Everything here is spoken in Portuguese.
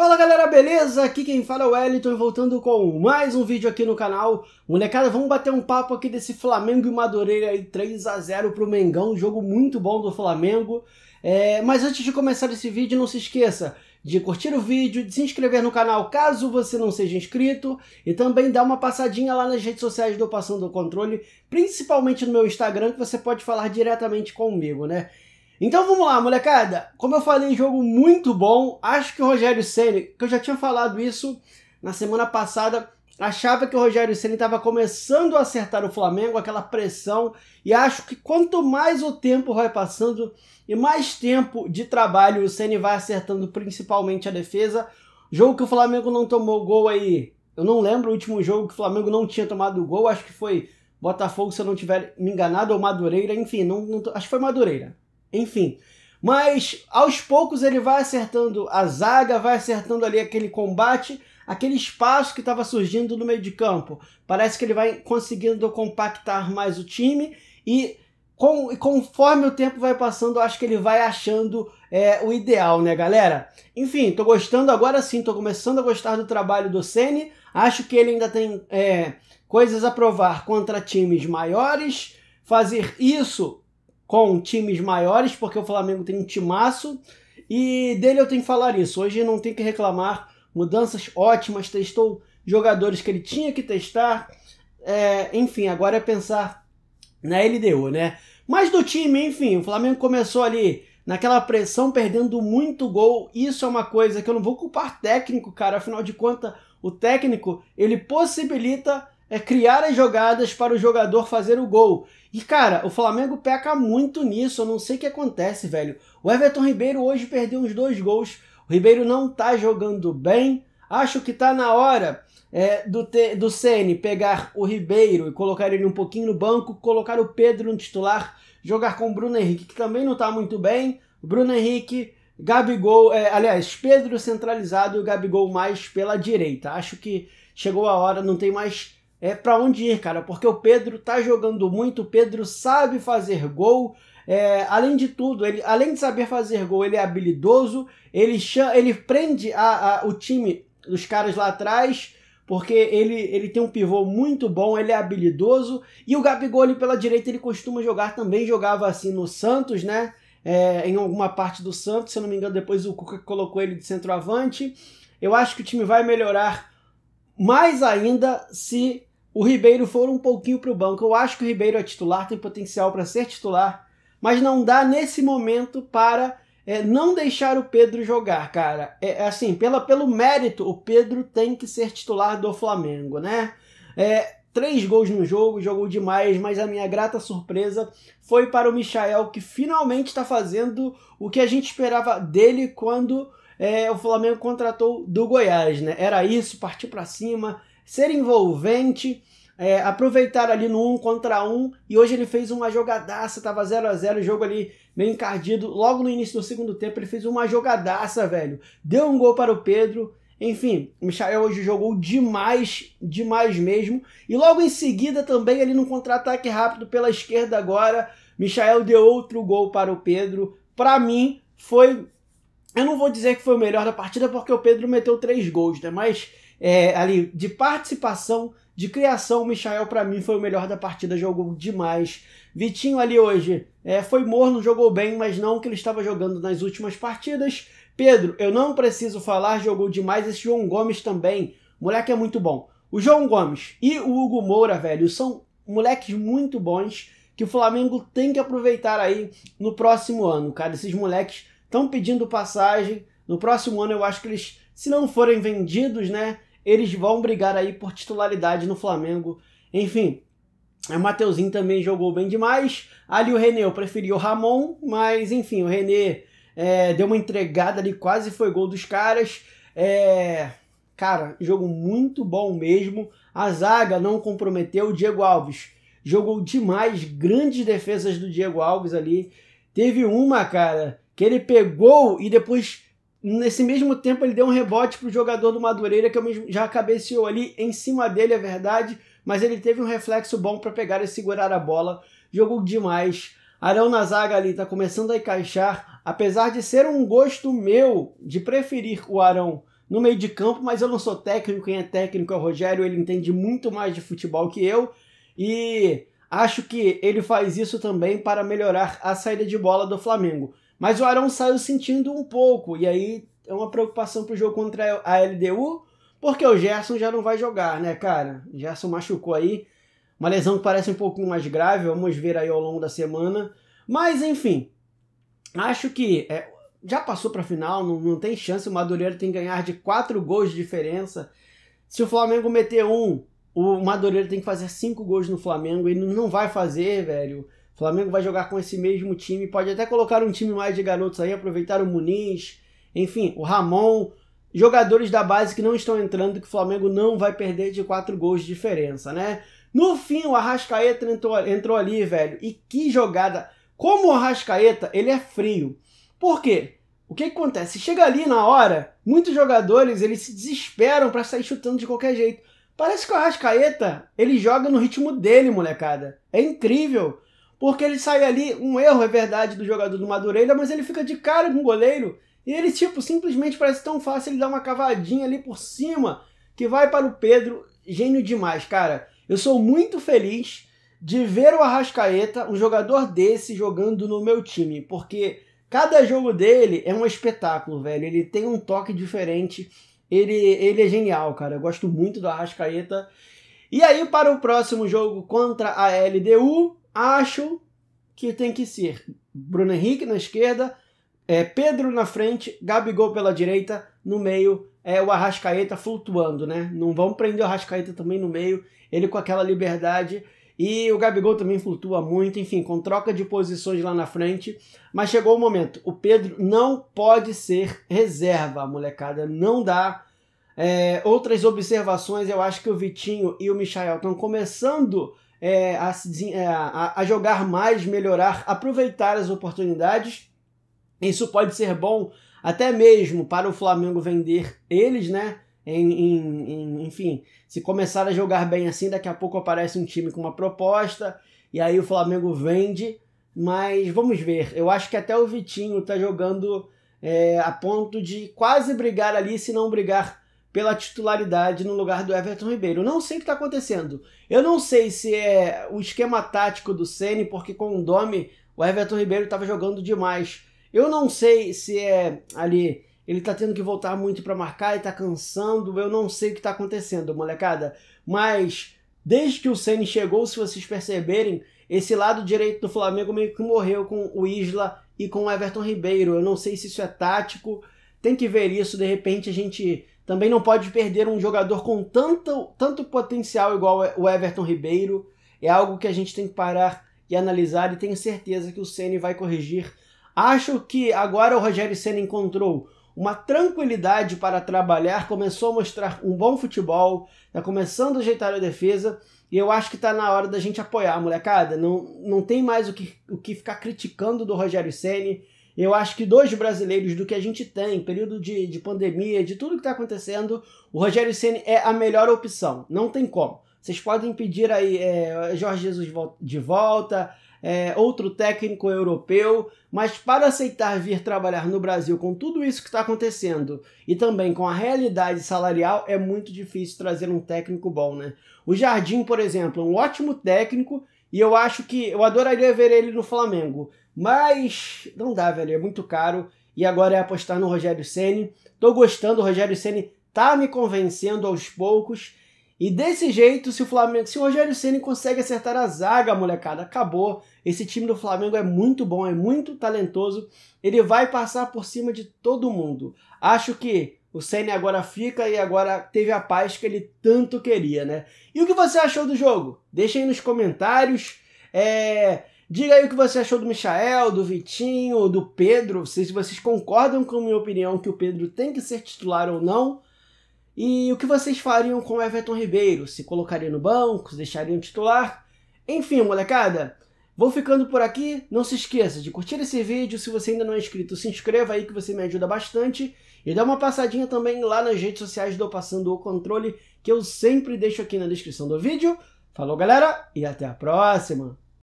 Fala galera, beleza? Aqui quem fala é o Wellington, voltando com mais um vídeo aqui no canal. Molecada, vamos bater um papo aqui desse Flamengo e Madureira aí, 3x0 pro Mengão, um jogo muito bom do Flamengo. É, mas antes de começar esse vídeo, não se esqueça de curtir o vídeo, de se inscrever no canal caso você não seja inscrito e também dar uma passadinha lá nas redes sociais do Passando o Controle, principalmente no meu Instagram, que você pode falar diretamente comigo, né? Então vamos lá, molecada. Como eu falei, jogo muito bom. Acho que o Rogério Ceni, que eu já tinha falado isso na semana passada, achava que o Rogério Ceni estava começando a acertar o Flamengo, aquela pressão, e acho que quanto mais o tempo vai passando e mais tempo de trabalho o Ceni vai acertando principalmente a defesa. Jogo que o Flamengo não tomou gol aí. Eu não lembro o último jogo que o Flamengo não tinha tomado gol, acho que foi Botafogo, se eu não tiver me enganado, ou Madureira, enfim, não, não, acho que foi Madureira. Enfim. Mas aos poucos ele vai acertando a zaga, vai acertando ali aquele combate, aquele espaço que estava surgindo no meio de campo. Parece que ele vai conseguindo compactar mais o time e com, conforme o tempo vai passando, acho que ele vai achando é, o ideal, né, galera? Enfim, tô gostando agora sim, tô começando a gostar do trabalho do Ceni. Acho que ele ainda tem é, coisas a provar contra times maiores. Fazer isso com times maiores, porque o Flamengo tem um timaço. E dele eu tenho que falar isso. Hoje não tem que reclamar. Mudanças ótimas, testou jogadores que ele tinha que testar. É, enfim, agora é pensar na LDU, né? Mas do time, enfim, o Flamengo começou ali naquela pressão, perdendo muito gol. Isso é uma coisa que eu não vou culpar técnico, cara. Afinal de contas, o técnico ele possibilita é criar as jogadas para o jogador fazer o gol. E cara, o Flamengo peca muito nisso, eu não sei o que acontece, velho. O Everton Ribeiro hoje perdeu uns dois gols. O Ribeiro não tá jogando bem. Acho que tá na hora é, do, do Ceni pegar o Ribeiro e colocar ele um pouquinho no banco, colocar o Pedro no titular, jogar com o Bruno Henrique, que também não tá muito bem. Bruno Henrique, Gabigol, é, aliás, Pedro centralizado e o Gabigol mais pela direita. Acho que chegou a hora, não tem mais é, para onde ir, cara, porque o Pedro tá jogando muito, o Pedro sabe fazer gol. É, além de tudo, ele, além de saber fazer gol, ele é habilidoso, ele, chama, ele prende a, a, o time dos caras lá atrás, porque ele, ele tem um pivô muito bom, ele é habilidoso, e o Gabigol ali pela direita ele costuma jogar também, jogava assim no Santos, né? É, em alguma parte do Santos, se eu não me engano, depois o Cuca colocou ele de centroavante. Eu acho que o time vai melhorar mais ainda se o Ribeiro for um pouquinho para o banco. Eu acho que o Ribeiro é titular, tem potencial para ser titular, mas não dá nesse momento para é, não deixar o Pedro jogar, cara. É, é assim, pela, pelo mérito, o Pedro tem que ser titular do Flamengo, né? É, três gols no jogo, jogou demais, mas a minha grata surpresa foi para o Michael, que finalmente está fazendo o que a gente esperava dele quando é, o Flamengo contratou do Goiás, né? Era isso, partir para cima, ser envolvente, é, aproveitar ali no um contra um. E hoje ele fez uma jogadaça, tava 0 a 0 o jogo ali meio encardido. Logo no início do segundo tempo, ele fez uma jogadaça, velho. Deu um gol para o Pedro. Enfim, o Michael hoje jogou demais, demais mesmo. E logo em seguida também, ali no contra-ataque rápido pela esquerda agora, Michael deu outro gol para o Pedro. Para mim, foi... Eu não vou dizer que foi o melhor da partida, porque o Pedro meteu três gols, né? Mas é, ali de participação, de criação, o Michael para mim foi o melhor da partida, jogou demais. Vitinho ali hoje é, foi morno, jogou bem, mas não o que ele estava jogando nas últimas partidas. Pedro, eu não preciso falar, jogou demais. Esse João Gomes também, moleque é muito bom. O João Gomes e o Hugo Moura, velho, são moleques muito bons que o Flamengo tem que aproveitar aí no próximo ano, cara. Esses moleques estão pedindo passagem. No próximo ano eu acho que eles, se não forem vendidos, né, eles vão brigar aí por titularidade no Flamengo. Enfim, o Mateuzinho também jogou bem demais. Ali o René, eu preferi o Ramon, mas enfim, o René é, deu uma entregada ali, quase foi gol dos caras. É, cara, jogo muito bom mesmo. A zaga não comprometeu. O Diego Alves jogou demais, grandes defesas do Diego Alves ali. Teve uma, cara, que ele pegou e depois Nesse mesmo tempo, ele deu um rebote pro jogador do Madureira, que eu mesmo já cabeceou ali em cima dele, é verdade, mas ele teve um reflexo bom para pegar e segurar a bola. Jogou demais. Arão na zaga ali tá começando a encaixar, apesar de ser um gosto meu de preferir o Arão no meio de campo, mas eu não sou técnico, quem é técnico é o Rogério, ele entende muito mais de futebol que eu e acho que ele faz isso também para melhorar a saída de bola do Flamengo. Mas o Arão saiu sentindo um pouco, e aí é uma preocupação pro jogo contra a LDU, porque o Gerson já não vai jogar, né, cara? O Gerson machucou aí, uma lesão que parece um pouco mais grave, vamos ver aí ao longo da semana. Mas, enfim, acho que é, já passou para final, não, não, tem chance. O Madureira tem que ganhar de 4 gols de diferença. Se o Flamengo meter um, o Madureira tem que fazer 5 gols no Flamengo. e não vai fazer, velho. Flamengo vai jogar com esse mesmo time, pode até colocar um time mais de garotos aí, aproveitar o Muniz, enfim, o Ramon, jogadores da base que não estão entrando, que o Flamengo não vai perder de quatro gols de diferença, né? No fim, o Arrascaeta entrou, entrou ali, velho, e que jogada! Como o Arrascaeta, ele é frio. Por quê? O que, que acontece? Chega ali na hora, muitos jogadores eles se desesperam para sair chutando de qualquer jeito. Parece que o Arrascaeta, ele joga no ritmo dele, molecada. É incrível. Porque ele sai ali, um erro é verdade do jogador do Madureira, mas ele fica de cara com o goleiro e ele, tipo, simplesmente parece tão fácil, ele dá uma cavadinha ali por cima que vai para o Pedro. Gênio demais, cara. Eu sou muito feliz de ver o Arrascaeta, um jogador desse, jogando no meu time, porque cada jogo dele é um espetáculo, velho. Ele tem um toque diferente. Ele, ele é genial, cara. Eu gosto muito do Arrascaeta. E aí, para o próximo jogo contra a LDU, acho que tem que ser Bruno Henrique na esquerda, é, Pedro na frente, Gabigol pela direita, no meio é o Arrascaeta flutuando, né? Não vão prender o Arrascaeta também no meio, ele com aquela liberdade. E o Gabigol também flutua muito, enfim, com troca de posições lá na frente. Mas chegou o momento. O Pedro não pode ser reserva, molecada. Não dá. É, outras observações, eu acho que o Vitinho e o Michael estão começando é, é, a, a, a jogar mais, melhorar, aproveitar as oportunidades. Isso pode ser bom até mesmo para o Flamengo vender eles, né? Em, em, em, enfim, se começar a jogar bem assim, daqui a pouco aparece um time com uma proposta e aí o Flamengo vende. Mas vamos ver. Eu acho que até o Vitinho tá jogando é, a ponto de quase brigar ali, se não brigar pela titularidade no lugar do Everton Ribeiro. não sei o que está acontecendo. Eu não sei se é o esquema tático do Ceni, porque com o Domi o Everton Ribeiro estava jogando demais. Eu não sei se é ali ele está tendo que voltar muito para marcar e está cansando. Eu não sei o que está acontecendo, molecada. Mas desde que o Ceni chegou, se vocês perceberem, esse lado direito do Flamengo meio que morreu com o Isla e com o Everton Ribeiro. Eu não sei se isso é tático. Tem que ver isso. De repente a gente também não pode perder um jogador com tanto, tanto potencial igual é o Everton Ribeiro. É algo que a gente tem que parar e analisar e tenho certeza que o Ceni vai corrigir. Acho que agora o Rogério Ceni encontrou uma tranquilidade para trabalhar, começou a mostrar um bom futebol, está começando a ajeitar a defesa e eu acho que está na hora da gente apoiar a molecada. Não, não tem mais o que, o que ficar criticando do Rogério Ceni. Eu acho que dois brasileiros do que a gente tem, período de, de pandemia, de tudo que está acontecendo, o Rogério Ceni é a melhor opção. Não tem como. Vocês podem pedir aí é, Jorge Jesus de volta, é, outro técnico europeu, mas para aceitar vir trabalhar no Brasil com tudo isso que está acontecendo e também com a realidade salarial, é muito difícil trazer um técnico bom, né? O Jardim, por exemplo, é um ótimo técnico e eu acho que eu adoraria ver ele no Flamengo. Mas não dá, velho, é muito caro. E agora é apostar no Rogério Ceni. Tô gostando, o Rogério Ceni tá me convencendo aos poucos. E desse jeito, se o Flamengo, se o Rogério Ceni consegue acertar a zaga, molecada, acabou. Esse time do Flamengo é muito bom, é muito talentoso. Ele vai passar por cima de todo mundo. Acho que o Ceni agora fica e agora teve a paz que ele tanto queria, né? E o que você achou do jogo? Deixa aí nos comentários. É... Diga aí o que você achou do Michael, do Vitinho, do Pedro, se vocês concordam com a minha opinião que o Pedro tem que ser titular ou não. E o que vocês fariam com o Everton Ribeiro? Se colocariam no banco, se deixariam titular? Enfim, molecada, vou ficando por aqui. Não se esqueça de curtir esse vídeo. Se você ainda não é inscrito, se inscreva aí que você me ajuda bastante. E dá uma passadinha também lá nas redes sociais do Passando o Controle, que eu sempre deixo aqui na descrição do vídeo. Falou, galera, e até a próxima!